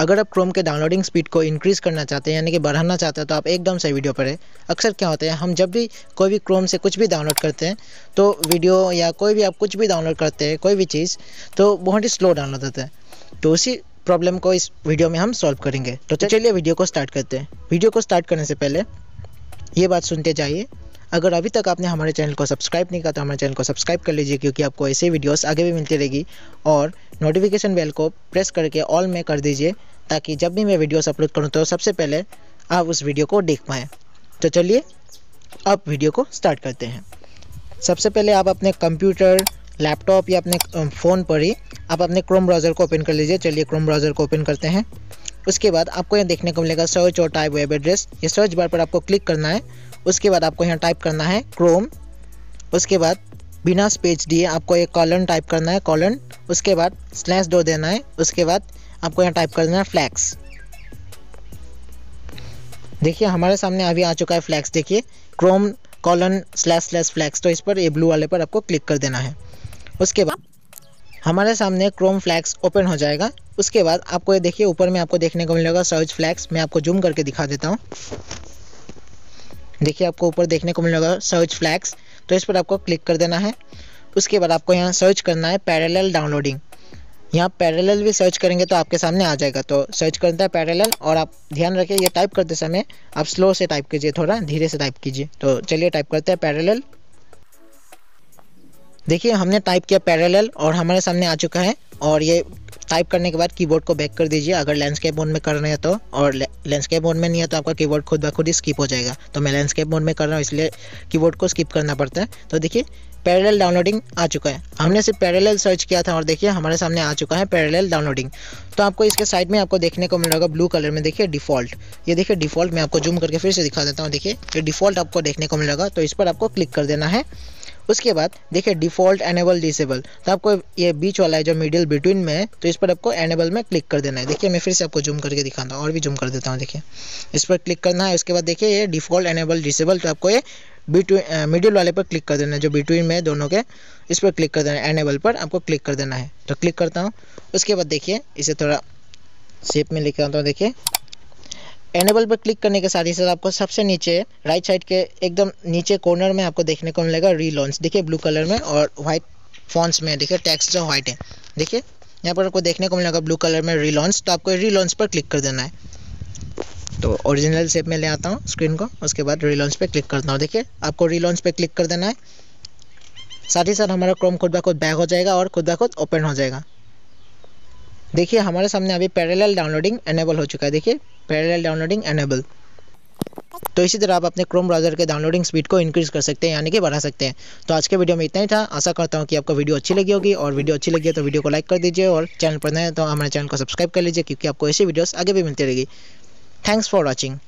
अगर आप क्रोम के डाउनलोडिंग स्पीड को इंक्रीज़ करना चाहते हैं यानी कि बढ़ाना चाहते हैं तो आप एकदम से वीडियो पर है अक्सर क्या होता है हम जब भी कोई भी क्रोम से कुछ भी डाउनलोड करते हैं तो वीडियो या कोई भी आप कुछ भी डाउनलोड करते हैं कोई भी चीज़ तो बहुत ही स्लो डाउनलोड होता है तो उसी प्रॉब्लम को इस वीडियो में हम सॉल्व करेंगे तो चलिए वीडियो को स्टार्ट करते हैं वीडियो को स्टार्ट करने से पहले ये बात सुनते जाइए अगर अभी तक आपने हमारे चैनल को सब्सक्राइब नहीं किया तो हमारे चैनल को सब्सक्राइब कर लीजिए क्योंकि आपको ऐसे वीडियोस आगे भी मिलती रहेगी और नोटिफिकेशन बेल को प्रेस करके ऑल में कर दीजिए ताकि जब भी मैं वीडियोस अपलोड करूँ तो सबसे पहले आप उस वीडियो को देख पाएँ तो चलिए अब वीडियो को स्टार्ट करते हैं सबसे पहले आप अपने कंप्यूटर लैपटॉप या अपने फ़ोन पर ही आप अपने क्रोम ब्राउज़र को ओपन कर लीजिए चलिए क्रोम ब्राउज़र को ओपन करते हैं उसके बाद आपको यहाँ देखने को मिलेगा सर्च और टाइप वेब एड्रेस ये सर्च बार पर आपको क्लिक करना है उसके बाद आपको यहाँ टाइप करना है क्रोम उसके बाद बिना स्पेस दिए आपको एक कॉलन टाइप करना है कॉलन उसके बाद स्लैश दो देना है उसके बाद आपको यहाँ टाइप करना है फ्लैक्स देखिए हमारे सामने अभी आ चुका है फ्लैक्स देखिए chrome colon slash slash flags तो इस पर ये ब्लू वाले पर आपको क्लिक कर देना है उसके बाद हमारे सामने क्रोम फ्लैक्स ओपन हो जाएगा उसके बाद आपको ये देखिए ऊपर में आपको देखने को मिलेगा सर्च फ्लैक्स मैं आपको जूम करके दिखा देता हूँ देखिए आपको ऊपर देखने को मिलेगा सर्च फ्लैक्स तो इस पर आपको क्लिक कर देना है उसके बाद आपको यहाँ सर्च करना है पैरेलल डाउनलोडिंग यहाँ पैरेलल भी सर्च करेंगे तो आपके सामने आ जाएगा तो सर्च करते हैं पैरेलल और आप ध्यान रखें ये टाइप करते समय आप स्लो से टाइप कीजिए थोड़ा धीरे से टाइप कीजिए तो चलिए टाइप करते हैं पैरेलल देखिए हमने टाइप किया पैरेलल और हमारे सामने आ चुका है और ये टाइप करने के बाद कीबोर्ड को बैक कर दीजिए अगर लैंडस्केप मोड में कर रहे हैं तो और लैंडस्केप मोड में नहीं है तो आपका कीबोर्ड खुद ब खुद ही स्किप हो जाएगा तो मैं लैंडस्केप मोड में कर रहा हूँ इसलिए कीबोर्ड को स्किप करना पड़ता है तो देखिए पैरेलल डाउनलोडिंग आ चुका है हमने सिर्फ पैरेलल सर्च किया था और देखिए हमारे सामने आ चुका है पैरेलल डाउनलोडिंग तो आपको इसके साइड में आपको देखने को मिल रहा ब्लू कलर में देखिए डिफॉल्ट ये देखिए डिफॉल्ट मैं आपको जूम करके फिर से दिखा देता हूँ देखिए ये डिफॉल्ट आपको देखने को मिलेगा तो इस पर आपको क्लिक कर देना है उसके बाद देखिए डिफ़ॉल्ट एनेबल डिसेबल तो आपको ये बीच वाला है जो मिडिल बिटवीन में है तो इस पर आपको एनेबल में क्लिक कर देना है देखिए मैं फिर से आपको जूम करके दिखाता हूँ और भी जूम कर देता हूँ देखिए इस पर क्लिक करना है उसके बाद देखिए ये डिफ़ॉल्ट एनेबल डिसेबल तो आपको ये बिटवीन मिडिल वाले पर क्लिक कर देना है जो बिटवीन में दोनों के इस पर क्लिक कर देना है एनेबल पर आपको क्लिक कर देना है तो क्लिक करता हूँ उसके बाद देखिए इसे थोड़ा शेप में लेकर आता हूँ देखिए एनेबल पर क्लिक करने के साथ ही साथ आपको सबसे नीचे राइट साइड के एकदम नीचे कॉर्नर में आपको देखने को मिलेगा रीलॉन्च देखिए ब्लू कलर में और वाइट फॉन्स में देखिए टैक्स जो वाइट है देखिए यहाँ पर आपको देखने को मिलेगा ब्लू कलर में रीलॉन्च तो आपको रीलॉन्च पर क्लिक कर देना है तो ओरिजिनल सेप में ले आता हूँ स्क्रीन को उसके बाद रीलॉन्च पर क्लिक करता हूँ देखिए आपको रीलॉन्च पर क्लिक कर देना है साथ ही साथ हमारा क्रोम खुद ब खुद बैक हो जाएगा और खुद ब खुद ओपन हो जाएगा देखिए हमारे सामने अभी पैरेलल डाउनलोडिंग एनेबल हो चुका है देखिए पैरेलल डाउनलोडिंग एनेबल तो इसी तरह आप अपने क्रोम ब्राउज़र के डाउनलोडिंग स्पीड को इंक्रीज़ कर सकते हैं यानी कि बढ़ा सकते हैं तो आज के वीडियो में इतना ही था आशा करता हूँ कि आपको वीडियो अच्छी लगी होगी और वीडियो अच्छी लगी है तो वीडियो को लाइक कर दीजिए और चैनल पर नए तो हमारे चैनल को सब्सक्राइब कर लीजिए क्योंकि आपको ऐसी वीडियोज आगे भी मिलती रहेगी थैंक्स फॉर वॉचिंग